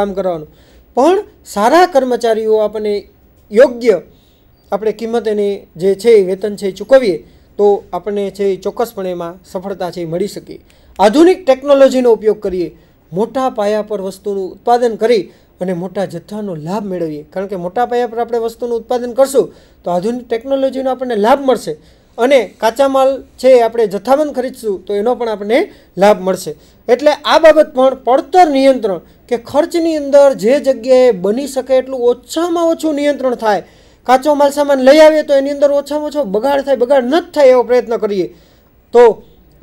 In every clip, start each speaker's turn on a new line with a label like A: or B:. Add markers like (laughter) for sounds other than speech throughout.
A: કામ કરવાનું પણ સારા કર્મચારીઓ આપણે યોગ્ય આપણે કિંમત એને જે છે વેતન છે એ ચૂકવીએ તો આપણને છે એ ચોક્કસપણે એમાં સફળતા છે મળી શકે આધુનિક ટેકનોલોજીનો ઉપયોગ કરીએ મોટા પાયા પર વસ્તુનું ઉત્પાદન કરી અને મોટા જથ્થાનો લાભ મેળવીએ કારણ કે મોટા પાયા પર આપણે વસ્તુનું ઉત્પાદન કરશું તો આધુનિક ટેકનોલોજીનો આપણને લાભ મળશે અને કાચા માલ છે આપણે જથ્થાબંધ ખરીદશું તો એનો પણ આપણને લાભ મળશે એટલે આ બાબત પણ પડતર નિયંત્રણ કે ખર્ચની અંદર જે જગ્યાએ બની શકે એટલું ઓછામાં ઓછું નિયંત્રણ થાય કાચો માલ સામાન લઈ આવીએ તો એની અંદર ઓછામાં ઓછો બગાડ થાય બગાડ ન થાય એવો પ્રયત્ન કરીએ તો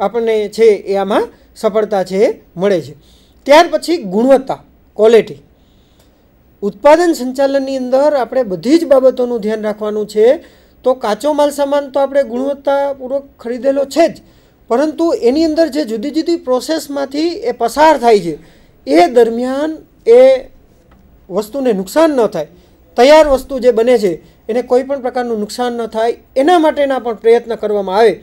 A: આપણને છે એ આમાં સફળતા છે એ મળે છે ત્યાર પછી ગુણવત્તા ક્વોલિટી ઉત્પાદન સંચાલનની અંદર આપણે બધી જ બાબતોનું ધ્યાન રાખવાનું છે તો કાચો માલ સામાન તો આપણે ગુણવત્તાપૂર્વક ખરીદેલો છે જ પરંતુ એની અંદર જે જુદી જુદી પ્રોસેસમાંથી એ પસાર થાય છે એ દરમિયાન એ વસ્તુને નુકસાન ન થાય તૈયાર વસ્તુ જે બને છે એને કોઈ પણ પ્રકારનું નુકસાન ન થાય એના માટેના પણ પ્રયત્ન કરવામાં આવે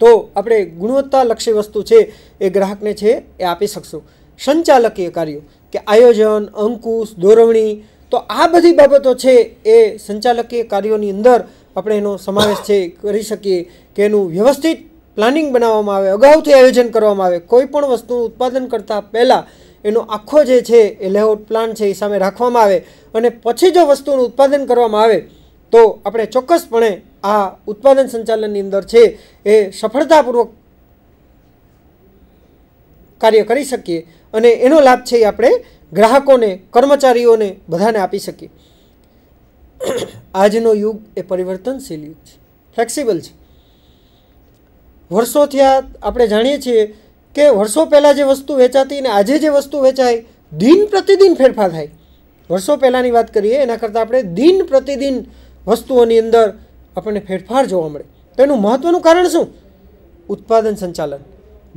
A: તો આપણે ગુણવત્તાલક્ષી વસ્તુ છે એ ગ્રાહકને છે એ આપી શકશું સંચાલકીય કાર્યો કે આયોજન અંકુશ દોરવણી તો આ બધી બાબતો છે એ સંચાલકીય કાર્યોની અંદર આપણે એનો સમાવેશ છે કરી શકીએ કે એનું વ્યવસ્થિત પ્લાનિંગ બનાવવામાં આવે અગાઉથી આયોજન કરવામાં આવે કોઈ પણ વસ્તુનું ઉત્પાદન કરતાં પહેલાં એનો આખો જે છે એ લેઆઉટ પ્લાન છે એ સામે રાખવામાં આવે અને પછી જો વસ્તુનું ઉત્પાદન કરવામાં આવે તો આપણે ચોક્કસપણે આ ઉત્પાદન સંચાલનની અંદર છે એ સફળતાપૂર્વક કાર્ય કરી શકીએ અને એનો લાભ છે એ આપણે ગ્રાહકોને કર્મચારીઓને બધાને આપી શકીએ આજનો યુગ એ પરિવર્તનશીલ યુગ છે ફ્લેક્સિબલ છે વર્ષોથી આ આપણે જાણીએ છીએ કે વર્ષો પહેલાં જે વસ્તુ વેચાતી અને આજે જે વસ્તુ વેચાય દિન પ્રતિદિન ફેરફાર થાય વર્ષો પહેલાંની વાત કરીએ એના કરતાં આપણે દિન પ્રતિદિન વસ્તુઓની અંદર આપણને ફેરફાર જોવા મળે તો એનું મહત્ત્વનું કારણ શું ઉત્પાદન સંચાલન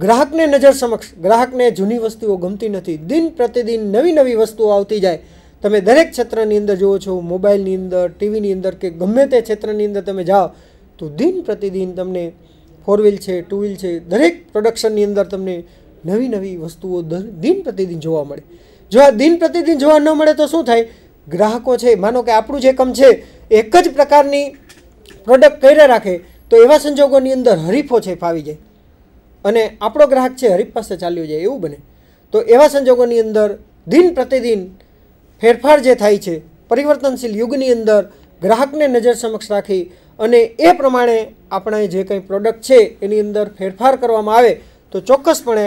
A: ગ્રાહકને નજર સમક્ષ ગ્રાહકને જૂની વસ્તુઓ ગમતી નથી દિન પ્રતિદિન નવી નવી વસ્તુઓ આવતી જાય તમે દરેક ક્ષેત્રની અંદર જુઓ છો મોબાઈલની અંદર ટીવીની અંદર કે ગમે તે ક્ષેત્રની અંદર તમે જાઓ તો દિન પ્રતિદિન તમને ફોર વ્હીલ છે ટુ વ્હીલ છે દરેક પ્રોડક્શનની અંદર તમને નવી નવી વસ્તુઓ દિન પ્રતિદિન જોવા મળે જો આ દિન પ્રતિદિન જોવા ન મળે તો શું થાય ગ્રાહકો છે માનો કે આપણું જે કમ છે એક જ પ્રકારની પ્રોડક્ટ કર્યા રાખે તો એવા સંજોગોની અંદર હરીફો છે ફાવી જાય અને આપણો ગ્રાહક છે હરીફ પાસે ચાલ્યો જાય એવું બને તો એવા સંજોગોની અંદર દિન પ્રતિદિન ફેરફાર જે થાય છે પરિવર્તનશીલ યુગની અંદર ગ્રાહકને નજર સમક્ષ રાખી અને એ પ્રમાણે આપણે જે કંઈ પ્રોડક્ટ છે એની અંદર ફેરફાર કરવામાં આવે તો ચોક્કસપણે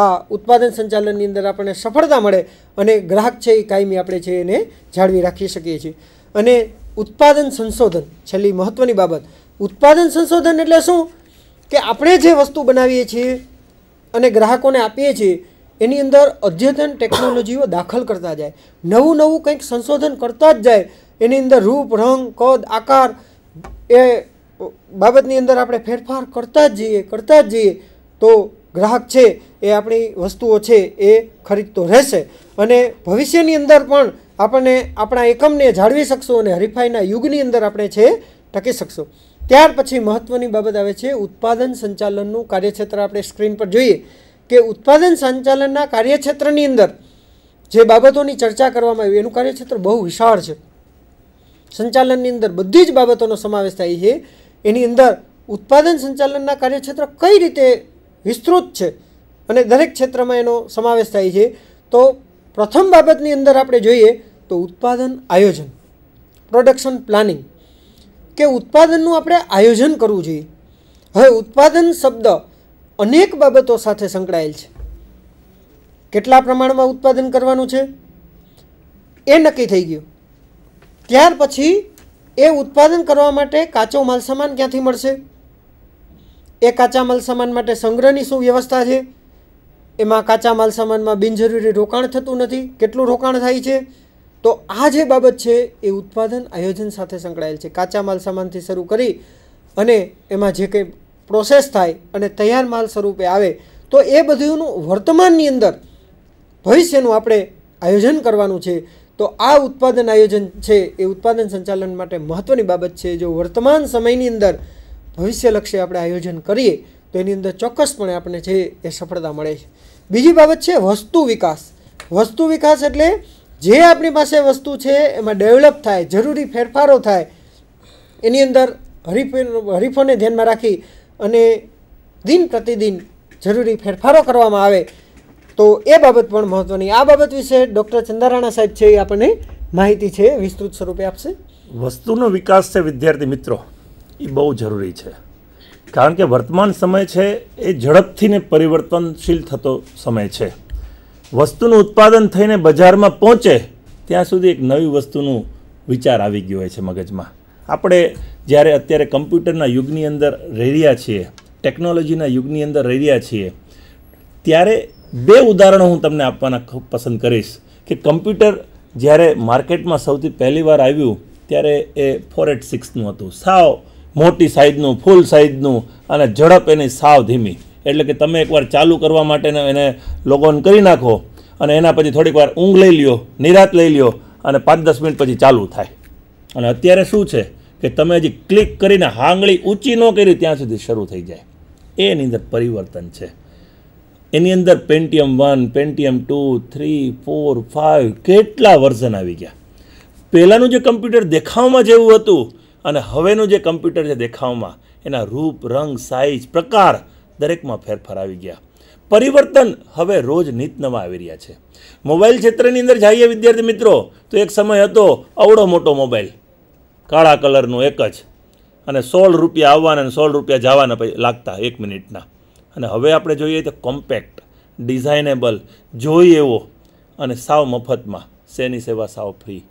A: આ ઉત્પાદન સંચાલનની અંદર આપણને સફળતા મળે અને ગ્રાહક છે એ કાયમી આપણે છે એને જાળવી રાખી શકીએ છીએ અને ઉત્પાદન સંશોધન છેલ્લી મહત્ત્વની બાબત ઉત્પાદન સંશોધન એટલે શું કે આપણે જે વસ્તુ બનાવીએ છીએ અને ગ્રાહકોને આપીએ છીએ એની અંદર અદ્યતન ટેકનોલોજીઓ દાખલ કરતા જાય નવું નવું કંઈક સંશોધન કરતા જ જાય એની અંદર રૂપ રંગ કદ આકાર એ બાબતની અંદર આપણે ફેરફાર કરતા જ જઈએ કરતા જ જઈએ તો ગ્રાહક છે એ આપણી વસ્તુઓ છે એ ખરીદતો રહેશે અને ભવિષ્યની અંદર પણ આપણને આપણા એકમને જાળવી શકશું અને હરીફાઈના યુગની અંદર આપણે છે ટકી શકશો ત્યાર પછી મહત્ત્વની બાબત આવે છે ઉત્પાદન સંચાલનનું કાર્યક્ષેત્ર આપણે સ્ક્રીન પર જોઈએ કે ઉત્પાદન સંચાલનના કાર્યક્ષેત્રની અંદર જે બાબતોની ચર્ચા કરવામાં આવી એનું કાર્યક્ષેત્ર બહુ વિશાળ છે સંચાલનની અંદર બધી જ બાબતોનો સમાવેશ થાય છે એની અંદર ઉત્પાદન સંચાલનના કાર્યક્ષેત્ર કઈ રીતે વિસ્તૃત છે અને દરેક ક્ષેત્રમાં એનો સમાવેશ થાય છે તો પ્રથમ બાબતની અંદર આપણે જોઈએ તો ઉત્પાદન આયોજન પ્રોડક્શન પ્લાનિંગ કે ઉત્પાદનનું આપણે આયોજન કરવું જોઈએ હવે ઉત્પાદન શબ્દ અનેક બાબતો સાથે સંકળાયેલ છે કેટલા પ્રમાણમાં ઉત્પાદન કરવાનું છે એ નક્કી થઈ ગયું ત્યાર પછી એ ઉત્પાદન કરવા માટે કાચો માલસામાન ક્યાંથી મળશે એ કાચા માલસામાન માટે સંગ્રહની શું વ્યવસ્થા છે એમાં કાચા માલસામાનમાં બિનજરૂરી રોકાણ થતું નથી કેટલું રોકાણ થાય છે તો આ જે બાબત છે એ ઉત્પાદન આયોજન સાથે સંકળાયેલ છે કાચા માલસામાનથી શરૂ કરી અને એમાં જે કંઈ પ્રોસેસ થાય અને તૈયાર માલ સ્વરૂપે આવે તો એ બધુંનું વર્તમાનની અંદર ભવિષ્યનું આપણે આયોજન કરવાનું છે તો આ ઉત્પાદન આયોજન છે એ ઉત્પાદન સંચાલન માટે મહત્ત્વની બાબત છે જો વર્તમાન સમયની અંદર ભવિષ્યલક્ષી આપણે આયોજન કરીએ તો એની અંદર ચોક્કસપણે આપણે છે એ સફળતા મળે છે બીજી બાબત છે વસ્તુ વિકાસ વસ્તુ વિકાસ એટલે જે આપણી પાસે વસ્તુ છે એમાં ડેવલપ થાય જરૂરી ફેરફારો થાય એની અંદર હરીફ હરીફોને ધ્યાનમાં રાખી અને દિન પ્રતિદિન જરૂરી ફેરફારો કરવામાં આવે તો એ બાબત પણ મહત્ત્વની આ બાબત વિશે ડૉક્ટર ચંદારાણા સાહેબ છે એ આપણને માહિતી છે વિસ્તૃત સ્વરૂપે આપશે વસ્તુનો વિકાસ છે વિદ્યાર્થી
B: મિત્રો એ બહુ જરૂરી છે કારણ કે વર્તમાન સમય છે એ ઝડપથીને પરિવર્તનશીલ થતો સમય છે વસ્તુનું ઉત્પાદન થઈને બજારમાં પહોંચે ત્યાં સુધી એક નવી વસ્તુનું વિચાર આવી ગયો હોય છે મગજમાં આપણે જ્યારે અત્યારે કમ્પ્યુટરના યુગની અંદર રહી રહ્યા છીએ ટેકનોલોજીના યુગની અંદર રહી રહ્યા છીએ ત્યારે બે ઉદાહરણો હું તમને આપવાના પસંદ કરીશ કે કમ્પ્યુટર જ્યારે માર્કેટમાં સૌથી પહેલીવાર આવ્યું ત્યારે એ ફોર એટ સિક્સનું હતું સાવ મોટી સાઇઝનું ફૂલ સાઇઝનું અને ઝડપ એની સાવ ધીમી એટલે કે તમે એકવાર ચાલુ કરવા માટે એને લોગ કરી નાખો અને એના પછી થોડીક વાર ઊંઘ લઈ લ્યો નિરાત લઈ લ્યો અને પાંચ દસ મિનિટ પછી ચાલુ થાય અને અત્યારે શું છે કે તમે હજી ક્લિક કરીને હાંગળી ઊંચી ન કરી ત્યાં સુધી શરૂ થઈ જાય એની અંદર પરિવર્તન છે એની અંદર Pentium one Pentium two three four five કેટલા વર્ઝન આવી ગયા પહેલાંનું જે કમ્પ્યુટર દેખાવમાં જેવું હતું અને હવેનું જે કમ્પ્યુટર છે દેખાવમાં એના રૂપ રંગ સાઇઝ પ્રકાર દરેકમાં ફેરફાર આવી ગયા પરિવર્તન હવે રોજ નિત નવા આવી રહ્યા છે મોબાઈલ ક્ષેત્રની અંદર જઈએ વિદ્યાર્થી મિત્રો તો એક સમય હતો અવડો મોટો મોબાઈલ કાળા કલરનો એક જ અને સોળ રૂપિયા આવવાના અને સોળ રૂપિયા જવાના લાગતા એક મિનિટના અને હવે આપણે જોઈએ તો કોમ્પેક્ટ ડિઝાઇનેબલ જોઈ એવો અને સાવ મફતમાં શેની સેવા સાવ ફ્રી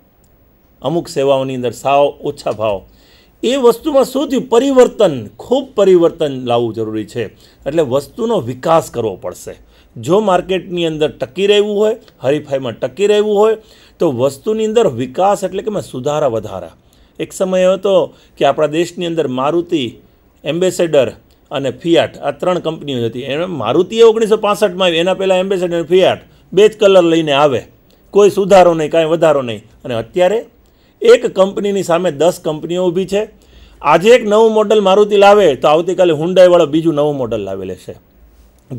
B: અમુક સેવાઓની અંદર સાવ ઓછા ભાવ એ વસ્તુમાં શું થયું પરિવર્તન ખૂબ પરિવર્તન લાવવું જરૂરી છે એટલે વસ્તુનો વિકાસ કરવો પડશે જો માર્કેટની અંદર ટકી રહેવું હોય હરીફાઈમાં ટકી રહેવું હોય તો વસ્તુની અંદર વિકાસ એટલે કે મેં સુધારા વધારા એક સમય હતો કે આપણા દેશની અંદર મારુતિ એમ્બેસેડર અને ફિયાટ આ ત્રણ કંપનીઓ હતી એને મારુતિએ ઓગણીસો પાસઠમાં આવી એના પહેલાં એમ્બેસેડર ફિયાટ બે જ કલર લઈને આવે કોઈ સુધારો નહીં કાંઈ વધારો નહીં અને અત્યારે એક કંપનીની સામે દસ કંપનીઓ ઊભી છે આજે એક નવું મોડલ મારુતિ લાવે તો આવતીકાલે હુંડાઈવાળો બીજું નવું મોડલ લાવી લેશે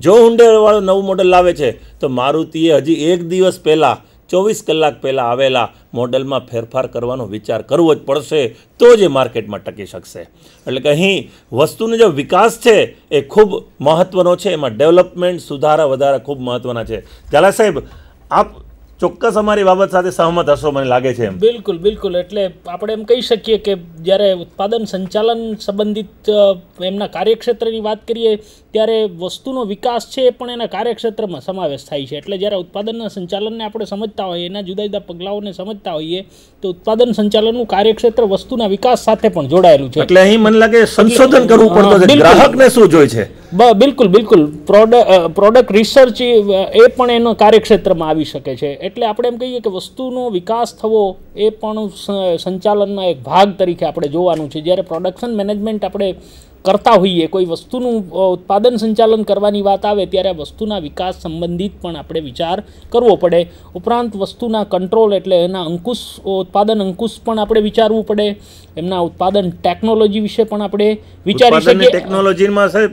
B: જો હુંડાઈવાળો નવું મોડલ લાવે છે તો મારુતિએ હજી એક દિવસ પહેલાં ચોવીસ કલાક પહેલાં આવેલા મોડલમાં ફેરફાર કરવાનો વિચાર કરવો જ પડશે તો જ એ માર્કેટમાં ટકી શકશે એટલે કે અહીં વસ્તુનો જે વિકાસ છે એ ખૂબ મહત્ત્વનો છે એમાં ડેવલપમેન્ટ સુધારા વધારા ખૂબ મહત્ત્વના છે ઝાલા સાહેબ આપ ચોક્કસ અમારી બાબત સાથે સહમત હશો મને લાગે છે
C: બિલકુલ બિલકુલ એટલે આપણે એમ કહી શકીએ કે જ્યારે ઉત્પાદન સંચાલન સંબંધિત એમના કાર્યક્ષેત્રની વાત કરીએ ત્યારે વસ્તુનો વિકાસ છે એ પણ એના કાર્યક્ષેત્રમાં સમાવેશ થાય છે એટલે જ્યારે ઉત્પાદનના સંચાલનને આપણે સમજતા હોઈએ એના જુદા જુદા પગલાઓને સમજતા હોઈએ તો ઉત્પાદન સંચાલનનું કાર્યક્ષેત્ર વસ્તુના વિકાસ સાથે પણ જોડાયેલું છે એટલે અહીં મને લાગે સંશોધન કરવું પડતું છે ગ્રાહકને શું જોઈએ છે બિલકુલ બિલકુલ પ્રોડક્ટ પ્રોડક્ટ રિસર્ચ એ પણ એનો કાર્યક્ષેત્રમાં આવી શકે છે એટલે આપણે એમ કહીએ કે વસ્તુનો વિકાસ થવો એ પણ સંચાલનના એક ભાગ તરીકે આપણે જોવાનું છે જ્યારે પ્રોડક્શન મેનેજમેન્ટ આપણે કરતા હોઈએ કોઈ વસ્તુનું ઉત્પાદન સંચાલન કરવાની વાત આવે ત્યારે વસ્તુના વિકાસ સંબંધિત પણ આપણે વિચાર કરવો પડે ઉપરાંત વસ્તુના કંટ્રોલ એટલે એના અંકુશ ઉત્પાદન અંકુશ પણ આપણે વિચારવું પડે એમના ઉત્પાદન ટેકનોલોજી વિશે પણ આપણે વિચારી શકીએ
B: ટેકનોલોજીમાં સાહેબ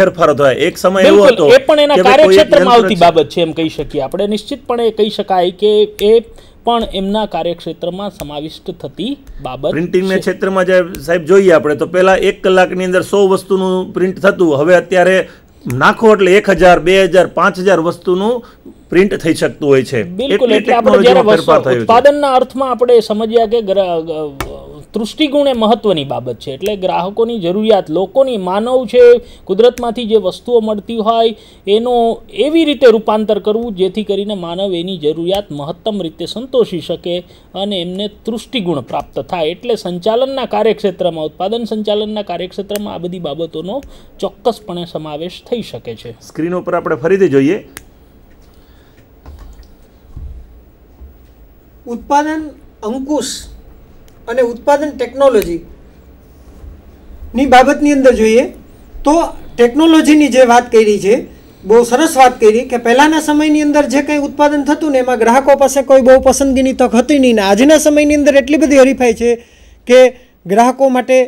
B: ફેરફાર થાય એક
C: સમય એવો હતો એ પણ એના કાર્યક્ષેત્રમાં આવતી બાબત છે એમ કહી શકીએ આપણે નિશ્ચિતપણે કહી શકાય કે એ પણ એમના કાર્યક્ષેત્રમાં સમાવિષ્ટ થતી બાબત પ્રિન્ટિંગના
B: ક્ષેત્રમાં જે સાહેબ જોઈએ આપણે તો પહેલાં એક કલાકની અંદર સો વસ્તુનું પ્રિન્ટ થતું હવે અત્યારે નાખો એટલે એક હજાર બે હજાર પાંચ હજાર વસ્તુનું પ્રિન્ટ થઈ શકતું હોય છે બિલકુલ એટલે આપણે જ્યારે
C: ઉત્પાદનના અર્થમાં આપણે સમજ્યા કે તૃષ્ટિગુણ એ મહત્ત્વની બાબત છે એટલે ગ્રાહકોની જરૂરિયાત લોકોની માનવ છે કુદરતમાંથી જે વસ્તુઓ મળતી હોય એનો એવી રીતે રૂપાંતર કરવું જેથી કરીને માનવ એની જરૂરિયાત મહત્તમ રીતે સંતોષી શકે અને એમને તૃષ્ટિગુણ પ્રાપ્ત થાય એટલે સંચાલનના કાર્યક્ષેત્રમાં ઉત્પાદન સંચાલનના કાર્યક્ષેત્રમાં આ બધી બાબતોનો ચોક્કસપણે સમાવેશ થઈ
A: શકે છે
B: સ્ક્રીન ઉપર આપણે ફરીથી જોઈએ
A: ઉત્પાદન અંકુશ અને ઉત્પાદન ટેકનોલોજીની બાબતની અંદર જોઈએ તો ટેકનોલોજીની જે વાત કરી છે બહુ સરસ વાત કરી કે પહેલાંના સમયની અંદર જે કંઈ ઉત્પાદન થતું ને એમાં ગ્રાહકો પાસે કોઈ બહુ પસંદગીની તક હતી નહીં ને આજના સમયની અંદર એટલી બધી હરીફાઈ છે કે ગ્રાહકો માટે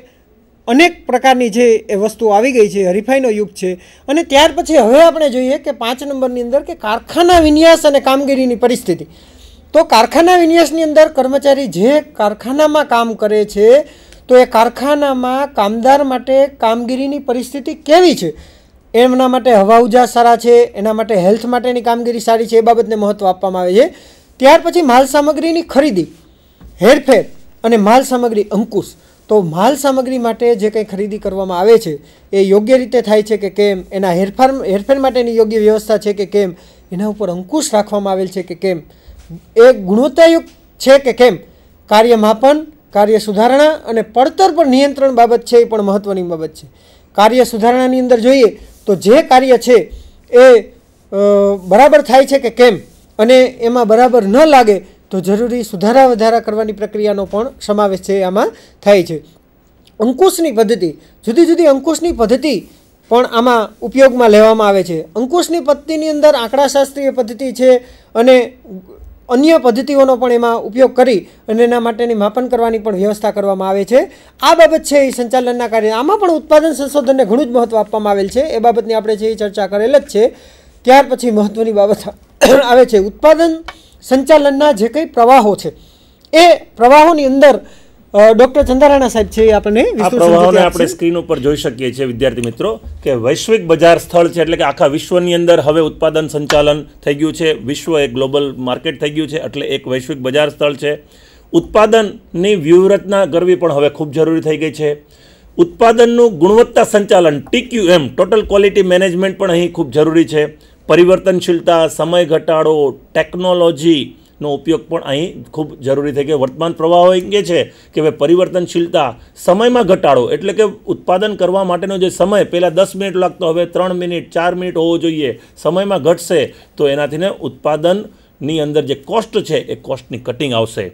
A: અનેક પ્રકારની જે એ વસ્તુ આવી ગઈ છે હરીફાઈનો યુગ છે અને ત્યાર પછી હવે આપણે જોઈએ કે પાંચ નંબરની અંદર કે કારખાના વિન્યાસ અને કામગીરીની પરિસ્થિતિ તો કારખાના વિન્યાસની અંદર કર્મચારી જે કારખાનામાં કામ કરે છે તો એ કારખાનામાં કામદાર માટે કામગીરીની પરિસ્થિતિ કેવી છે એમના માટે હવા ઉજાસ સારા છે એના માટે હેલ્થ માટેની કામગીરી સારી છે એ બાબતને મહત્ત્વ આપવામાં આવે છે ત્યાર પછી માલ સામગ્રીની ખરીદી હેરફેર અને માલ સામગ્રી અંકુશ તો માલ સામગ્રી માટે જે કંઈ ખરીદી કરવામાં આવે છે એ યોગ્ય રીતે થાય છે કે કેમ એના હેરફાર હેરફેર માટેની યોગ્ય વ્યવસ્થા છે કે કેમ એના ઉપર અંકુશ રાખવામાં આવેલ છે કે કેમ એ ગુણવત્તાયુક્ત છે કે કેમ કાર્ય માપન કાર્ય સુધારણા અને પડતર પર નિયંત્રણ બાબત છે એ પણ મહત્ત્વની બાબત છે કાર્ય સુધારણાની અંદર જોઈએ તો જે કાર્ય છે એ બરાબર થાય છે કે કેમ અને એમાં બરાબર ન લાગે તો જરૂરી સુધારા વધારા કરવાની પ્રક્રિયાનો પણ સમાવેશ છે આમાં થાય છે અંકુશની પદ્ધતિ જુદી જુદી અંકુશની પદ્ધતિ પણ આમાં ઉપયોગમાં લેવામાં આવે છે અંકુશની પદ્ધતિની અંદર આંકડાશાસ્ત્રીય પદ્ધતિ છે અને અન્ય પદ્ધતિઓનો પણ એમાં ઉપયોગ કરી અને એના માટેની માપન કરવાની પણ વ્યવસ્થા કરવામાં આવે છે આ બાબત છે એ સંચાલનના કાર્ય આમાં પણ ઉત્પાદન સંશોધનને ઘણું જ મહત્ત્વ આપવામાં આવેલ છે એ બાબતની આપણે છે એ ચર્ચા કરેલ જ છે ત્યાર પછી મહત્ત્વની બાબત (coughs) આવે છે ઉત્પાદન સંચાલનના જે કંઈ પ્રવાહો છે એ પ્રવાહોની અંદર ડોક્ટર ચંદારાણા સાહેબ છે આપણને પ્રવાહોને આપણે
B: સ્ક્રીન ઉપર જોઈ શકીએ છીએ વિદ્યાર્થી મિત્રો કે વૈશ્વિક બજાર સ્થળ છે એટલે કે આખા વિશ્વની અંદર હવે ઉત્પાદન સંચાલન થઈ ગયું છે વિશ્વ એક ગ્લોબલ માર્કેટ થઈ ગયું છે એટલે એક વૈશ્વિક બજાર સ્થળ છે ઉત્પાદનની વ્યૂહરચના કરવી પણ હવે ખૂબ જરૂરી થઈ ગઈ છે ઉત્પાદનનું ગુણવત્તા સંચાલન ટીક્યુએમ ટોટલ ક્વોલિટી મેનેજમેન્ટ પણ અહીં ખૂબ જરૂરી છે પરિવર્તનશીલતા સમય ઘટાડો ટેકનોલોજી નો ઉપયોગ પણ અહીં ખૂબ જરૂરી થઈ ગયો વર્તમાન પ્રવાહો અંગે છે કે ભાઈ પરિવર્તનશીલતા સમયમાં ઘટાડો એટલે કે ઉત્પાદન કરવા માટેનો જે સમય પહેલાં દસ મિનિટ લાગતો હવે ત્રણ મિનિટ ચાર મિનિટ હોવો જોઈએ સમયમાં ઘટશે તો એનાથીને ઉત્પાદનની અંદર જે કોસ્ટ છે એ કોસ્ટની કટિંગ આવશે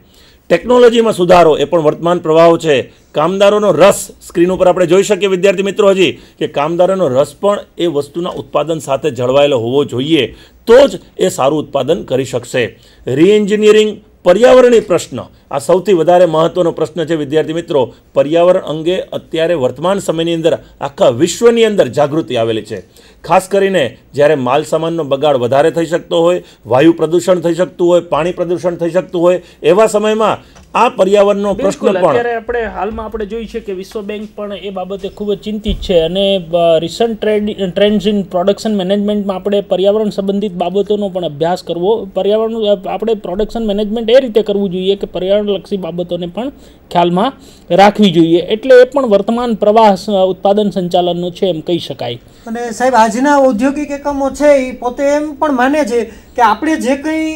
B: ટેકનોલોજીમાં સુધારો એ પણ વર્તમાન પ્રવાહ છે કામદારોનો રસ સ્ક્રીન ઉપર આપણે જોઈ શકીએ વિદ્યાર્થી મિત્રો હજી કે કામદારોનો રસ પણ એ વસ્તુના ઉત્પાદન સાથે જળવાયેલો હોવો જોઈએ તો જ એ સારું ઉત્પાદન કરી શકશે રીએન્જિનિયરિંગ પર્યાવરણીય પ્રશ્ન આ સૌથી વધારે મહત્ત્વનો પ્રશ્ન છે વિદ્યાર્થી મિત્રો પર્યાવરણ અંગે અત્યારે વર્તમાન સમયની અંદર આખા વિશ્વની અંદર જાગૃતિ આવેલી છે ખાસ કરીને જ્યારે માલ સામાનનો બગાડ વધારે થઈ શકતો હોય વાયુ પ્રદૂષણ થઈ શકતું હોય પાણી પ્રદૂષણ થઈ શકતું હોય એવા સમયમાં આ પર્યાવરણનો પ્રશ્ન પણ
C: આપણે હાલમાં આપણે જોઈ છે કે વિશ્વ બેંક પણ એ બાબતે ખૂબ જ ચિંતિત છે અને recent trade trends in production મેનેજમેન્ટમાં આપણે પર્યાવરણ સંબંધિત બાબતોનો પણ અભ્યાસ કરવો પર્યાવરણ આપણે પ્રોડક્શન મેનેજમેન્ટ એ રીતે કરવું જોઈએ કે પર્યાવરણલક્ષી બાબતોને પણ ખ્યાલમાં રાખવી જોઈએ એટલે એ પણ વર્તમાન પ્રવાહ ઉત્પાદન સંચાલનનો છે એમ કહી શકાય
A: અને સાહેબ આજે આજના ઔદ્યોગિક એકમો છે એ પોતે એમ પણ માને છે કે આપણે જે કંઈ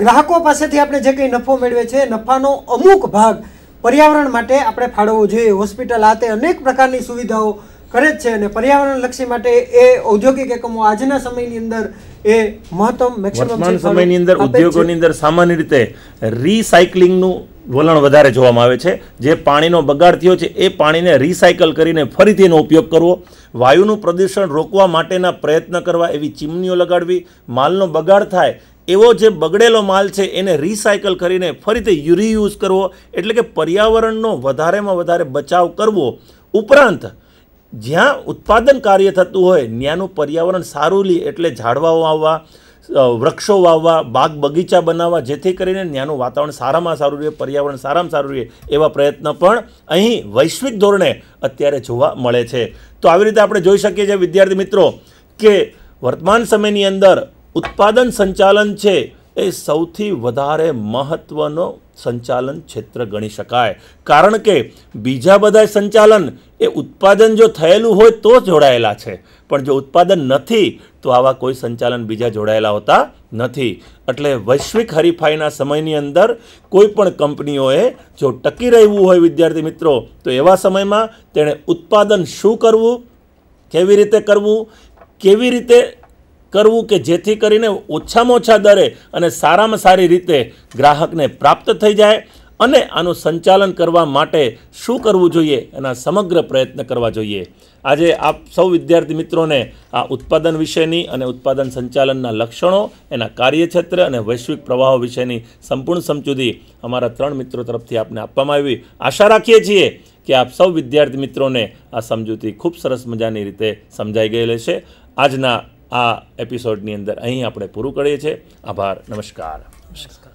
A: ગ્રાહકો પાસેથી આપણે જે કંઈ નફો મેળવે છે નફાનો અમુક ભાગ પર્યાવરણ માટે આપણે ફાળવવો જોઈએ હોસ્પિટલ આ તે અનેક પ્રકારની સુવિધાઓ કરે જ છે અને પર્યાવરણલક્ષી માટે એ ઔદ્યોગિક એકમો આજના સમયની અંદર એ મહત્તમ મેક્સિમમ સમયની અંદર ઉદ્યોગોની
B: અંદર સામાન્ય રીતે રિસાયકલિંગનું વલણ વધારે જોવામાં આવે છે જે પાણીનો બગાડ થયો છે એ પાણીને રિસાયકલ કરીને ફરીથી એનો ઉપયોગ કરવો વાયુનું પ્રદૂષણ રોકવા માટેના પ્રયત્ન કરવા એવી ચીમનીઓ લગાડવી માલનો બગાડ થાય એવો જે બગડેલો માલ છે એને રિસાયકલ કરીને ફરીથી યુરીયુઝ કરવો એટલે કે પર્યાવરણનો વધારેમાં વધારે બચાવ કરવો ઉપરાંત જ્યાં ઉત્પાદન કાર્ય થતું હોય ત્યાંનું પર્યાવરણ સારું લે એટલે ઝાડવાઓ આવવા વૃક્ષો વાવવા બાગ બગીચા બનાવવા જેથી કરીને ત્યાંનું વાતાવરણ સારામાં સારું રહે પર્યાવરણ સારામાં સારું રહે એવા પ્રયત્ન પણ અહીં વૈશ્વિક ધોરણે અત્યારે જોવા મળે છે તો આવી રીતે આપણે જોઈ શકીએ છીએ વિદ્યાર્થી મિત્રો કે વર્તમાન સમયની અંદર ઉત્પાદન સંચાલન છે એ સૌથી વધારે મહત્ત્વનો સંચાલન ક્ષેત્ર ગણી શકાય કારણ કે બીજા બધા સંચાલન એ ઉત્પાદન જો થયેલું હોય તો જોડાયેલા છે પણ જો ઉત્પાદન નથી તો આવા કોઈ સંચાલન બીજા જોડાયેલા હોતા નથી એટલે વૈશ્વિક હરીફાઈના સમયની અંદર કોઈ પણ કંપનીઓએ જો ટકી રહેવું હોય વિદ્યાર્થી મિત્રો તો એવા સમયમાં તેણે ઉત્પાદન શું કરવું કેવી રીતે કરવું કેવી રીતે કરવું કે જેથી કરીને ઓછામાં ઓછા દરે અને સારામાં સારી રીતે ગ્રાહકને પ્રાપ્ત થઈ જાય અને આનું સંચાલન કરવા માટે શું કરવું જોઈએ એના સમગ્ર પ્રયત્ન કરવા જોઈએ આજે આપ સૌ વિદ્યાર્થી મિત્રોને આ ઉત્પાદન વિશેની અને ઉત્પાદન સંચાલનના લક્ષણો એના કાર્યક્ષેત્ર અને વૈશ્વિક પ્રવાહો વિશેની સંપૂર્ણ સમજૂતી અમારા ત્રણ મિત્રો તરફથી આપને આપવામાં આવી આશા રાખીએ છીએ કે આપ સૌ વિદ્યાર્થી મિત્રોને આ સમજૂતી ખૂબ સરસ મજાની રીતે સમજાઈ ગયેલી છે આજના આ એપિસોડની અંદર અહીં આપણે પૂરું કરીએ છીએ આભાર નમસ્કાર નમસ્કાર